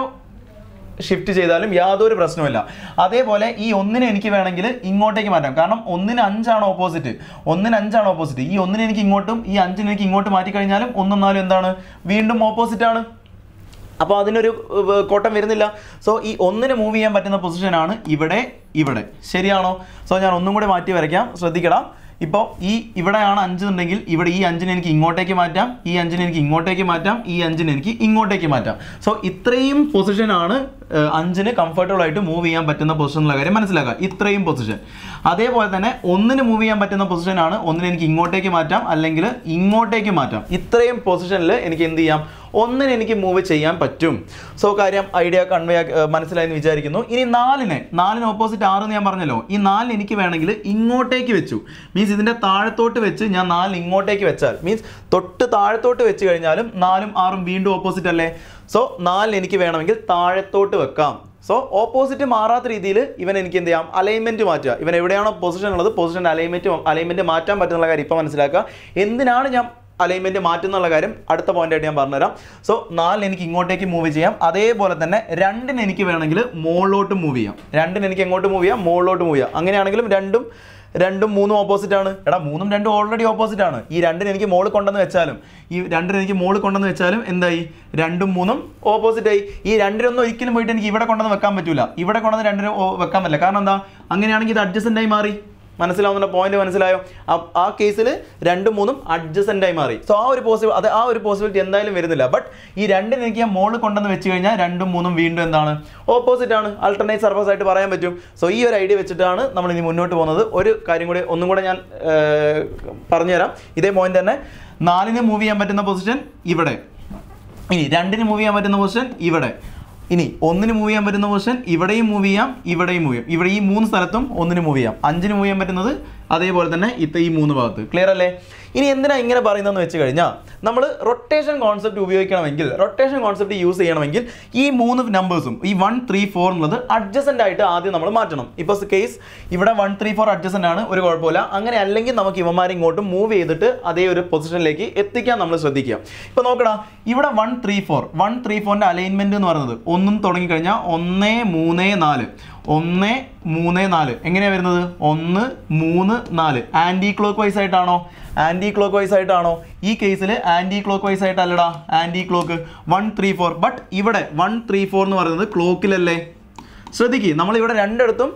ഷിഫ്റ്റ് ചെയ്താലും യാതൊരു പ്രശ്നവുമില്ല അതേപോലെ ഈ ഒന്നിനെ എനിക്ക് വേണമെങ്കിൽ ഇങ്ങോട്ടേക്ക് മാറ്റാം കാരണം ഒന്നിന് അഞ്ചാണ് ഓപ്പോസിറ്റ് ഒന്നിന് അഞ്ചാണ് ഓപ്പോസിറ്റ് ഈ ഒന്നിനെ എനിക്ക് ഇങ്ങോട്ടും ഈ അഞ്ചിനെ എനിക്ക് ഇങ്ങോട്ട് മാറ്റി കഴിഞ്ഞാലും ഒന്നും നാലും എന്താണ് വീണ്ടും ഓപ്പോസിറ്റ് ആണ് അപ്പോൾ അതിനൊരു കോട്ടം വരുന്നില്ല സോ ഈ ഒന്നിന് മൂവ് ചെയ്യാൻ പറ്റുന്ന പൊസിഷനാണ് ഇവിടെ ഇവിടെ ശരിയാണോ സോ ഞാൻ ഒന്നും കൂടി മാറ്റി വരയ്ക്കാം ശ്രദ്ധിക്കണം ഇപ്പോൾ ഈ ഇവിടെയാണ് അഞ്ച് എന്നുണ്ടെങ്കിൽ ഇവിടെ ഈ അഞ്ചിനെ എനിക്ക് ഇങ്ങോട്ടേക്ക് മാറ്റാം ഈ അഞ്ചിനെ എനിക്ക് ഇങ്ങോട്ടേക്ക് മാറ്റാം ഈ അഞ്ചിനെ എനിക്ക് ഇങ്ങോട്ടേക്ക് മാറ്റാം സോ ഇത്രയും പൊസിഷൻ ആണ് അഞ്ചിന് കംഫർട്ടബിൾ ആയിട്ട് മൂവ് ചെയ്യാൻ പറ്റുന്ന പൊസിഷനുള്ള കാര്യം മനസ്സിലാക്കുക ഇത്രയും പൊസിഷൻ അതേപോലെ തന്നെ ഒന്നിന് മൂവ് ചെയ്യാൻ പറ്റുന്ന ആണ് ഒന്നിനെ എനിക്ക് ഇങ്ങോട്ടേക്ക് മാറ്റാം അല്ലെങ്കിൽ ഇങ്ങോട്ടേക്ക് മാറ്റാം ഇത്രയും പൊസിഷനിൽ എനിക്ക് എന്ത് ചെയ്യാം ഒന്നിന് എനിക്ക് മൂവ് ചെയ്യാൻ പറ്റും സോ കാര്യം ഐഡിയ കൺവേ മനസ്സിലായി എന്ന് വിചാരിക്കുന്നു ഇനി നാലിന് നാലിന് ഓപ്പോസിറ്റ് ആറ് എന്ന് ഞാൻ പറഞ്ഞല്ലോ ഈ നാലിന് എനിക്ക് വേണമെങ്കിൽ ഇങ്ങോട്ടേക്ക് വെച്ചു മീൻസ് ഇതിൻ്റെ താഴത്തോട്ട് വെച്ച് ഞാൻ നാലിന് ഇങ്ങോട്ടേക്ക് വെച്ചാൽ മീൻസ് തൊട്ട് താഴത്തോട്ട് വെച്ച് കഴിഞ്ഞാലും നാലും ആറും വീണ്ടും ഓപ്പോസിറ്റ് അല്ലേ സോ നാലിന് എനിക്ക് വേണമെങ്കിൽ താഴത്തോട്ട് വെക്കാം സോ ഓപ്പോസിറ്റ് മാറാത്ത രീതിയിൽ ഇവൻ എനിക്ക് എന്ത് ചെയ്യാം അലൈൻമെൻറ്റ് മാറ്റുക ഇവൻ എവിടെയാണോ പൊസിഷൻ ഉള്ളത് പൊസിഷൻ അലൈൻമെൻറ്റ് അലൈൻമെൻറ്റ് മാറ്റാൻ പറ്റുന്നുള്ള കാര്യം ഇപ്പോൾ മനസ്സിലാക്കുക എന്തിനാണ് ഞാൻ അലൈൻമെൻറ്റ് മാറ്റുന്നുള്ള കാര്യം അടുത്ത പോയിന്റായിട്ട് ഞാൻ പറഞ്ഞുതരാം സോ നാലിന് എനിക്ക് ഇങ്ങോട്ടേക്ക് മൂവ് ചെയ്യാം അതേപോലെ തന്നെ രണ്ടിന് എനിക്ക് വേണമെങ്കിൽ മുകളിലോട്ട് മൂവ് ചെയ്യാം രണ്ടിന് എനിക്ക് എങ്ങോട്ട് മൂവ് ചെയ്യാം മുകളിലോട്ട് മൂവ് ചെയ്യാം അങ്ങനെയാണെങ്കിലും രണ്ടും രണ്ടും മൂന്നും ഓപ്പോസിറ്റ് ആണ് എടാ മൂന്നും രണ്ടും ഓൾറെഡി ഓപ്പോസിറ്റ് ആണ് ഈ രണ്ടിന് എനിക്ക് മോള് കൊണ്ടെന്ന് വെച്ചാലും ഈ രണ്ടിന് എനിക്ക് മോള് കൊണ്ടെന്ന് വെച്ചാലും എന്തായി രണ്ടും മൂന്നും ഓപ്പോസിറ്റ് ആയി ഈ രണ്ടിനൊന്നും ഒരിക്കലും പോയിട്ട് എനിക്ക് ഇവിടെ കൊണ്ടുവന്ന് വെക്കാൻ പറ്റൂല ഇവിടെ കൊണ്ടുവന്ന് രണ്ടിനും വെക്കാൻ പറ്റില്ല കാരണം എന്താ അങ്ങനെയാണെങ്കിൽ ഇത് അഡ്ജസ്റ്റൻ്റായി മാറി മനസ്സിലാവുന്ന പോയിന്റ് മനസ്സിലായോ ആ കേസിൽ രണ്ടും മൂന്നും ആയി മാറി സോ ആ ഒരു പോസിബിൾ അത് ആ ഒരു പോസിബിലിറ്റി എന്തായാലും വരുന്നില്ല ബട്ട് ഈ രണ്ടിന് എനിക്ക് ഞാൻ മോള് കൊണ്ടെന്ന് വെച്ച് കഴിഞ്ഞാൽ രണ്ടും മൂന്നും വീണ്ടും എന്താണ് ഓപ്പോസിറ്റ് ആണ് അൾട്ടർനേറ്റ് സർഫസ് ആയിട്ട് പറയാൻ പറ്റും സോ ഈ ഒരു ഐഡിയ വെച്ചിട്ടാണ് നമ്മൾ ഇനി മുന്നോട്ട് പോകുന്നത് ഒരു കാര്യം കൂടി ഒന്നും കൂടെ ഞാൻ പറഞ്ഞുതരാം ഇതേ പോയിന്റ് തന്നെ നാലിന് മൂവ് ചെയ്യാൻ പറ്റുന്ന പൊസിഷൻ ഇവിടെ ഇനി രണ്ടിന് മൂവ് ചെയ്യാൻ പറ്റുന്ന പൊസിഷൻ ഇവിടെ ഇനി ഒന്നിന് മൂവ് ചെയ്യാൻ പറ്റുന്ന പോർഷൻ ഇവിടെയും മൂവ് ചെയ്യാം ഇവിടെയും മൂവ് ചെയ്യാം ഇവിടെ ഈ മൂന്ന് സ്ഥലത്തും ഒന്നിന് മൂവ് ചെയ്യാം അഞ്ചിന് മൂവ് ചെയ്യാൻ പറ്റുന്നത് അതേപോലെ തന്നെ ഇത്ത ഈ മൂന്ന് ഭാഗത്ത് ക്ലിയർ അല്ലേ ഇനി എന്തിനാ ഇങ്ങനെ പറയുന്നതെന്ന് വെച്ച് കഴിഞ്ഞാൽ നമ്മൾ റൊട്ടേഷൻ കോൺസെപ്റ്റ് ഉപയോഗിക്കണമെങ്കിൽ റൊട്ടേഷൻ കോൺസെപ്റ്റ് യൂസ് ചെയ്യണമെങ്കിൽ ഈ മൂന്ന് നമ്പേഴ്സും ഈ വൺ ത്രീ ഫോർ എന്നുള്ളത് അഡ്ജസ്റ്റൻ്റ് ആയിട്ട് ആദ്യം നമ്മൾ മാറ്റണം ഇപ്പോൾ കേസ് ഇവിടെ വൺ ത്രീ ഫോർ അഡ്ജസ്റ്റൻ്റ് ആണ് ഒരു കുഴപ്പമില്ല അങ്ങനെ അല്ലെങ്കിൽ നമുക്ക് ഇവന്മാരെ ഇങ്ങോട്ട് മൂവ് ചെയ്തിട്ട് അതേ ഒരു പൊസിഷനിലേക്ക് എത്തിക്കാൻ നമ്മൾ ശ്രദ്ധിക്കുക ഇപ്പോൾ നോക്കടാ ഇവിടെ one three four one three ഫോറിൻ്റെ അലൈൻമെൻറ്റ് എന്ന് പറയുന്നത് ഒന്നും തുടങ്ങിക്കഴിഞ്ഞാൽ ഒന്ന് മൂന്ന് നാല് ഒന്ന് മൂന്ന് നാല് എങ്ങനെയാണ് വരുന്നത് ഒന്ന് മൂന്ന് നാല് ആൻറ്റി ക്ലോക്ക് വൈസ് ആയിട്ടാണോ ആൻറ്റി ക്ലോക്ക് വൈസ് ആയിട്ടാണോ ഈ കേസിൽ ആൻറ്റി ക്ലോക്ക് വൈസ് ആയിട്ടല്ലടാ anti clock one three four but ഇവിടെ വൺ ത്രീ ഫോർ എന്ന് പറയുന്നത് ക്ലോക്കിലല്ലേ ശ്രദ്ധിക്കുക നമ്മളിവിടെ രണ്ടിടത്തും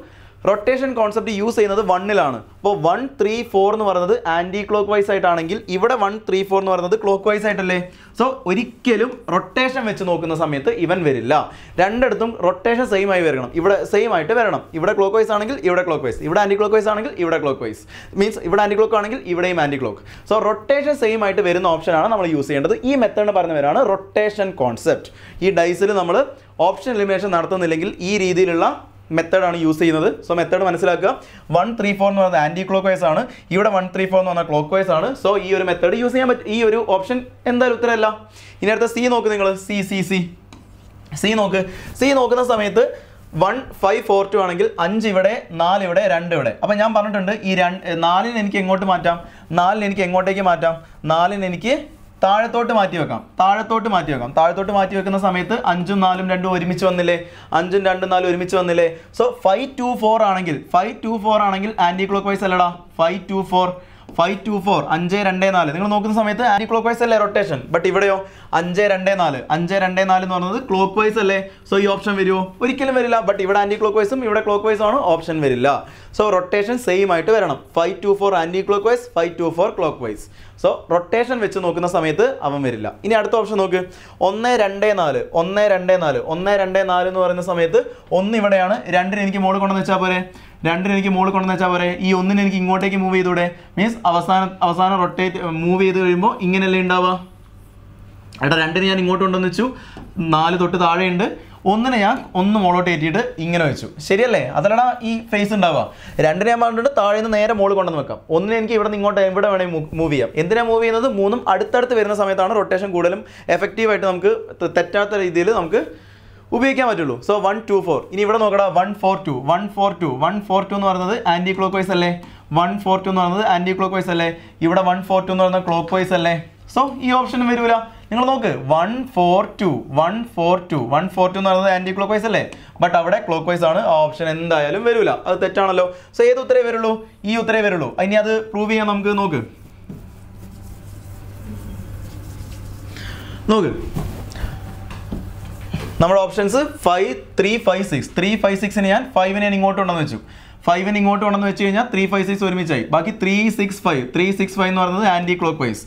റൊട്ടേഷൻ കോൺസെപ്റ്റ് യൂസ് ചെയ്യുന്നത് വണ്ണിലാണ് അപ്പോൾ വൺ ത്രീ ഫോർ എന്ന് പറയുന്നത് ആൻറ്റി ക്ലോക്ക് വൈസ് ആയിട്ടാണെങ്കിൽ ഇവിടെ വൺ ത്രീ ഫോർ എന്ന് പറയുന്നത് ക്ലോക്ക് വൈസ് ആയിട്ടല്ലേ സോ ഒരിക്കലും റൊട്ടേഷൻ വെച്ച് നോക്കുന്ന സമയത്ത് ഇവൻ വരില്ല രണ്ടിടത്തും റൊട്ടേഷൻ സെയിം ആയി വരണം ഇവിടെ സെയിം ആയിട്ട് വരണം ഇവിടെ ക്ലോക്ക് വൈസ് ആണെങ്കിൽ ഇവിടെ ക്ലോക്ക് വൈസ് ഇവിടെ ആൻറ്റി ക്ലോക്ക് വൈസ് ആണെങ്കിൽ ഇവിടെ ക്ലോക്ക് വൈസ് മീൻസ് ഇവിടെ ആൻറ്റി ക്ലോക്ക് ആണെങ്കിൽ ഇവിടെയും anti clock so rotation same ആയിട്ട് വരുന്ന ഓപ്ഷനാണ് നമ്മൾ യൂസ് ചെയ്യേണ്ടത് ഈ മെത്തേഡ് പറഞ്ഞവരാണ് റൊട്ടേഷൻ കോൺസെപ്റ്റ് ഈ ഡൈസിൽ നമ്മൾ ഓപ്ഷൻ എലിമിനേഷൻ നടത്തുന്നില്ലെങ്കിൽ ഈ രീതിയിലുള്ള മെത്തേഡാണ് യൂസ് ചെയ്യുന്നത് സോ മെത്തേഡ് മനസ്സിലാക്കുക വൺ ത്രീ ഫോർ എന്ന് പറയുന്നത് ആൻറ്റി ക്ലോക്ക് വൈസ് ആണ് ഇവിടെ വൺ ത്രീ ഫോർ എന്ന് പറഞ്ഞാൽ ക്ലോക്ക് വൈസ് ആണ് സോ ഈ ഒരു മെത്തേഡ് യൂസ് ചെയ്യാൻ പറ്റും ഈ ഒരു ഓപ്ഷൻ എന്തായാലും ഉത്തരമല്ല ഇനി അടുത്ത സി നോക്ക് നിങ്ങൾ സി സി സി സി നോക്ക് സി നോക്കുന്ന സമയത്ത് വൺ ഫൈവ് ഫോർ ടു ആണെങ്കിൽ അഞ്ച് ഇവിടെ നാല് ഇവിടെ രണ്ട് ഇവിടെ അപ്പം ഞാൻ പറഞ്ഞിട്ടുണ്ട് ഈ രണ്ട് നാലിന് എനിക്ക് എങ്ങോട്ട് മാറ്റാം നാലിന് എനിക്ക് എങ്ങോട്ടേക്ക് മാറ്റാം നാലിന് എനിക്ക് താഴത്തോട്ട് മാറ്റി വെക്കാം താഴത്തോട്ട് മാറ്റി വെക്കാം താഴത്തോട്ട് മാറ്റി വെക്കുന്ന സമയത്ത് അഞ്ചും നാലും രണ്ടും ഒരുമിച്ച് വന്നില്ലേ അഞ്ചും രണ്ടും നാലും ഒരുമിച്ച് വന്നില്ലേ സോ ഫൈവ് ടു ഫോർ ആണെങ്കിൽ ഫൈവ് ടു ഫോർ ആണെങ്കിൽ ആന്റി ക്ലോക്ക് വൈസ് അല്ലടാ five two four five two four അഞ്ച് രണ്ട് നാല് നിങ്ങൾ നോക്കുന്ന സമയത്ത് ആന്റി ക്ലോക്ക് വൈസ് അല്ലേ റൊട്ടേഷൻ ബട്ട് ഇവിടെയോ അഞ്ച് രണ്ട് നാല് അഞ്ച് രണ്ട് നാല് എന്ന് പറയുന്നത് ക്ലോക്ക് വൈസ് അല്ലേ സോ ഈ ഓപ്ഷൻ വരുമോ ഒരിക്കലും വരില്ല ബട്ട് ഇവിടെ ആന്റി ക്ലോക്ക് വൈസും ഇവിടെ ക്ലോക്ക് വൈസും ആണ് ഓപ്ഷൻ വരില്ല സോ റൊട്ടേഷൻ സെയിം ആയിട്ട് വരണം five two four anticlockwise five two four clock vice so rotation വെച്ച് നോക്കുന്ന സമയത്ത് അവൻ വരില്ല ഇനി അടുത്ത ഓപ്ഷൻ നോക്ക് ഒന്ന് രണ്ട് നാല് ഒന്ന് രണ്ട് നാല് ഒന്ന് രണ്ട് നാല് എന്ന് പറയുന്ന സമയത്ത് ഒന്ന് ഇവിടെയാണ് രണ്ടിന് എനിക്ക് മോഡ് കൊണ്ടെന്ന് വെച്ചാൽ പോരെ രണ്ടിന് എനിക്ക് മുകളിൽ കൊണ്ടുവന്ന് വെച്ചാൽ പോരെ ഈ ഒന്നിന് എനിക്ക് ഇങ്ങോട്ടേക്ക് മൂവ് ചെയ്തൂടെ മീൻസ് അവസാന അവസാനം റൊട്ടേറ്റ് മൂവ് ചെയ്ത് കഴിയുമ്പോൾ ഇങ്ങനെയല്ലേ ഉണ്ടാവുക ഏട്ടാ രണ്ടിന് ഞാൻ ഇങ്ങോട്ട് കൊണ്ടു വെച്ചു നാല് തൊട്ട് താഴെയുണ്ട് ഒന്നിനെ ഞാൻ ഒന്ന് മുകളോട്ട് ഏറ്റിയിട്ട് ഇങ്ങനെ വെച്ചു ശരിയല്ലേ അതല്ലടാ ഈ ഫേസ് ഉണ്ടാവുക രണ്ടിനെ ഞാൻ പറഞ്ഞിട്ട് താഴെ നിന്ന് നേരെ മുകളിൽ കൊണ്ടുവന്ന് വെക്കാം ഒന്നിനെ എനിക്ക് ഇവിടെ നിന്ന് ഇങ്ങോട്ട് എവിടെ വേണമെങ്കിൽ മൂവ് ചെയ്യാം എന്തിനാണ് മൂവ് ചെയ്യുന്നത് മൂന്നും അടുത്തടുത്ത് വരുന്ന സമയത്താണ് റൊട്ടേഷൻ കൂടുതലും എഫക്റ്റീവായിട്ട് നമുക്ക് തെറ്റാത്ത രീതിയിൽ നമുക്ക് ഉപയോഗിക്കാൻ പറ്റുള്ളൂ സോ വൺ ടു ഫോർ ഇനി ഇവിടെ നോക്കടാ one four two one four two one four two എന്ന് പറയുന്നത് ആന്റി ക്ലോക്ക് വൈസ് അല്ലേ വൺ ഫോർ ടു എന്ന് പറയുന്നത് ആന്റി ക്ലോക്ക് വൈസ് അല്ലേ ഇവിടെ വൺ ഫോർ ടു എന്ന് പറയുന്നത് ക്ലോക്ക് വൈസ് അല്ലേ സോ ഈ ഓപ്ഷൻ വരൂല നിങ്ങൾ നോക്ക് one four two one four two one four two എന്ന് പറയുന്നത് ആന്റി ക്ലോക്ക് വൈസ് അല്ലേ ബട്ട് അവിടെ ക്ലോക്ക് വൈസ് ആണ് ആ ഓപ്ഷൻ എന്തായാലും വരൂല അത് തെറ്റാണല്ലോ സോ ഏത് ഉത്തരേ വരുള്ളൂ ഈ ഉത്തരേ വരുള്ളൂ ഇനി അത് പ്രൂവ് ചെയ്യാൻ നമുക്ക് നോക്ക് നോക്ക് നമ്മുടെ options five three five six three five സിക്സിന് ഞാൻ ഫൈവിനെ ഇങ്ങോട്ട് കൊണ്ടെന്ന് വെച്ചു ഫൈവിന് ഇങ്ങോട്ട് കൊണ്ടെന്ന് വെച്ച് കഴിഞ്ഞാൽ ത്രീ ഫൈവ് സിക്സ് ഒരുമിച്ചായി ബാക്കി three six five three six five എന്ന് പറയുന്നത് ആൻറ്റി ക്ലോക്ക് വൈസ്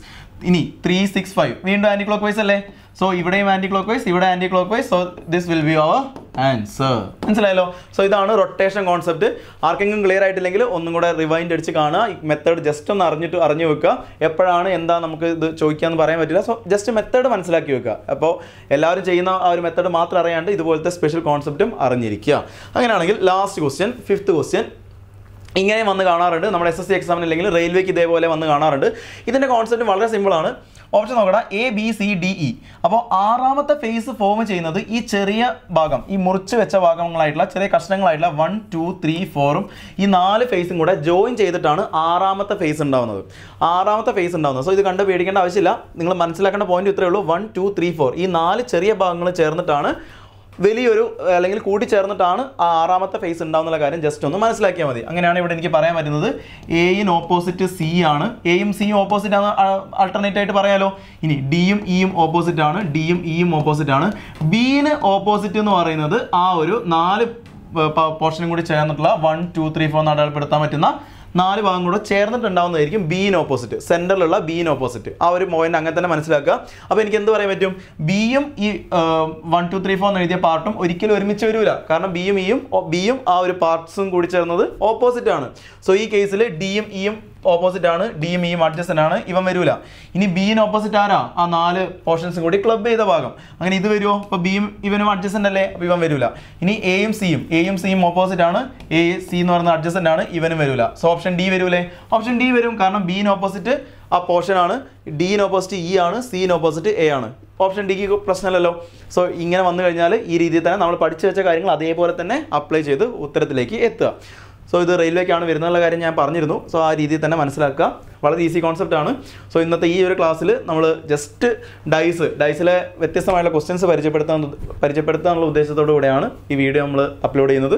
ഇനി ത്രീ സിക്സ് ഫൈവ് വീണ്ടും ആൻറ്റി ക്ലോക്ക് വൈസ് അല്ലേ സോ ഇവിടെയും ആൻറ്റി ക്ലോക്ക് വൈസ് ഇവിടെ anti clock vice so this will be our answer മനസ്സിലായല്ലോ സോ ഇതാണ് റൊട്ടേഷൻ കോൺസെപ്റ്റ് ആർക്കെങ്കിലും ക്ലിയർ ആയിട്ടില്ലെങ്കിൽ ഒന്നും കൂടെ റിവൈൻഡ് അടിച്ച് കാണുക ഈ മെത്തേഡ് ജസ്റ്റ് ഒന്ന് അറിഞ്ഞിട്ട് അറിഞ്ഞു വെക്കുക എപ്പോഴാണ് എന്താ നമുക്ക് ഇത് ചോദിക്കാമെന്ന് പറയാൻ പറ്റില്ല സോ ജസ്റ്റ് മെത്തേഡ് മനസ്സിലാക്കി വെക്കുക അപ്പോൾ എല്ലാവരും ചെയ്യുന്ന ആ ഒരു മെത്തേഡ് മാത്രം അറിയാണ്ട് ഇതുപോലത്തെ സ്പെഷ്യൽ കോൺസെപ്റ്റും അറിഞ്ഞിരിക്കുക അങ്ങനെയാണെങ്കിൽ ലാസ്റ്റ് ക്വസ്റ്റ്യൻ ഫിഫ്ത്ത് ക്വസ്റ്റ്യൻ ഇങ്ങനെ വന്ന് കാണാറുണ്ട് നമ്മുടെ എസ് എസ് സി എക്സാമിനില്ലെങ്കിൽ റെയിൽവേക്ക് ഇതേപോലെ വന്ന് കാണാറുണ്ട് ഇതിൻ്റെ കോൺസെപ്റ്റ് വളരെ സിമ്പിളാണ് ഓപ്ഷൻ നോക്കടാ A B C D E e. അപ്പോൾ ആറാമത്തെ ഫേസ് ഫോം ചെയ്യുന്നത് ഈ ചെറിയ ഭാഗം ഈ മുറിച്ച് വെച്ച ഭാഗങ്ങളായിട്ടുള്ള ചെറിയ കഷ്ണങ്ങളായിട്ടുള്ള വൺ ടു ത്രീ ഫോറും ഈ നാല് ഫേസും കൂടെ ജോയിൻ ചെയ്തിട്ടാണ് ആറാമത്തെ ഫേസ് ഉണ്ടാവുന്നത് ആറാമത്തെ ഫേസ് ഉണ്ടാവുന്നത് സോ ഇത് കണ്ട് പേടിക്കേണ്ട ആവശ്യമില്ല നിങ്ങൾ മനസ്സിലാക്കേണ്ട പോയിന്റ് ഇത്രയേ ഉള്ളൂ വൺ ടു ത്രീ ഫോർ ഈ നാല് ചെറിയ ഭാഗങ്ങൾ ചേർന്നിട്ടാണ് വലിയൊരു അല്ലെങ്കിൽ കൂട്ടിച്ചേർന്നിട്ടാണ് ആ ആറാമത്തെ ഫേസ് ഉണ്ടാവുന്നുള്ള കാര്യം ജസ്റ്റ് ഒന്ന് മനസ്സിലാക്കിയാൽ മതി അങ്ങനെയാണ് ഇവിടെ എനിക്ക് പറയാൻ പറ്റുന്നത് എയിന് ഓപ്പോസിറ്റ് സി ആണ് എയും സിയും ഓപ്പോസിറ്റ് ആണ് ആൾട്ടർനേറ്റ് ആയിട്ട് പറയാലോ ഇനി ഡിയും ഇയും ഓപ്പോസിറ്റ് ആണ് ഡിയും ഇയും ഓപ്പോസിറ്റ് ആണ് ബിയിന് ഓപ്പോസിറ്റ് എന്ന് പറയുന്നത് ആ ഒരു നാല് പോർഷനും കൂടി ചേർന്നിട്ടുള്ള വൺ ടു ത്രീ ഫോർ എന്ന് അടയാളപ്പെടുത്താൻ പറ്റുന്ന നാല് ഭാഗം കൂടെ ചേർന്നിട്ടുണ്ടാവുന്നതായിരിക്കും ബി ഇൻ ഓപ്പോസിറ്റ് സെൻറ്ററിലുള്ള ഇൻ ഓപ്പോസിറ്റ് ആ ഒരു പോയിന്റ് അങ്ങനെ തന്നെ മനസ്സിലാക്കുക അപ്പോൾ എനിക്ക് എന്ത് പറയാൻ പറ്റും ബിയും ഈ വൺ ടു ത്രീ ഫോർ എന്ന് എഴുതിയ പാർട്ടും ഒരിക്കലും ഒരുമിച്ച് വരില്ല കാരണം ബിയും ഇയും e ബിയും ആ ഒരു പാർട്സും കൂടി ചേർന്നത് ഓപ്പോസിറ്റ് ആണ് സോ ഈ കേസിൽ ഡിയും ഇയും e ഓപ്പോസിറ്റ് ആണ് ഡിയും ഇയും അഡ്ജസ്റ്റൻ്റ് ആണ് ഇവൻ വരൂല ഇനി ബിയിന് ഓപ്പോസിറ്റ് ആരാ ആ നാല് പോർഷൻസും കൂടി ക്ലബ് ചെയ്ത ഭാഗം അങ്ങനെ ഇത് വരുമോ അപ്പോൾ ബിയും ഇവനും അഡ്ജസ്റ്റൻ്റ് അല്ലേ അപ്പോൾ ഇവൻ വരൂല ഇനി എയും സിയും എയും സിയും ഓപ്പോസിറ്റ് ആണ് എ സി എന്ന് പറയുന്ന അഡ്ജസ്റ്റൻ്റ് ആണ് ഇവനും വരൂല സോ ഓപ്ഷൻ ഡി വരൂലേ ഓപ്ഷൻ ഡി വരും കാരണം ബിയിന് ഓപ്പോസിറ്റ് ആ പോർഷൻ ആണ് ഡിയിന് ഓപ്പോസിറ്റ് ഇ ആണ് സിയിന് ഓപ്പോസിറ്റ് എ ആണ് ഓപ്ഷൻ ഡിക്ക് പ്രശ്നമല്ലല്ലോ സോ ഇങ്ങനെ വന്നു കഴിഞ്ഞാൽ ഈ രീതിയിൽ തന്നെ നമ്മൾ പഠിച്ചു വെച്ച കാര്യങ്ങൾ അതേപോലെ തന്നെ അപ്ലൈ ചെയ്ത് ഉത്തരത്തിലേക്ക് എത്തുക സോ ഇത് റെയിൽവേക്കാണ് വരുന്നുള്ള കാര്യം ഞാൻ പറഞ്ഞിരുന്നു സോ ആ രീതിയിൽ തന്നെ മനസ്സിലാക്കുക വളരെ ഈസി കോൺസെപ്റ്റ് ആണ് സോ ഇന്നത്തെ ഈ ഒരു ക്ലാസ്സിൽ നമ്മൾ ജസ്റ്റ് ഡൈസ് ഡൈസിലെ വ്യത്യസ്തമായുള്ള ക്വസ്റ്റ്യൻസ് പരിചയപ്പെടുത്താൻ പരിചയപ്പെടുത്താനുള്ള ഉദ്ദേശത്തോടു കൂടെയാണ് ഈ വീഡിയോ നമ്മൾ അപ്ലോഡ് ചെയ്യുന്നത്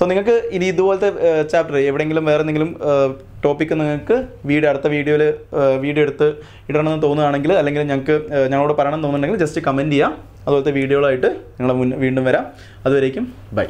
സോ നിങ്ങൾക്ക് ഇനി ഇതുപോലത്തെ ചാപ്റ്റർ എവിടെയെങ്കിലും വേറെ എന്തെങ്കിലും ടോപ്പിക്ക് നിങ്ങൾക്ക് വീഡിയോ അടുത്ത വീഡിയോയിൽ വീഡിയോ എടുത്ത് ഇടണമെന്ന് തോന്നുകയാണെങ്കിൽ അല്ലെങ്കിൽ ഞങ്ങൾക്ക് ഞങ്ങളോട് പറയണം തോന്നുന്നുണ്ടെങ്കിൽ ജസ്റ്റ് കമൻറ്റ് ചെയ്യാം അതുപോലത്തെ വീഡിയോകളായിട്ട് നിങ്ങളെ വീണ്ടും വരാം അതുവരേക്കും ബൈ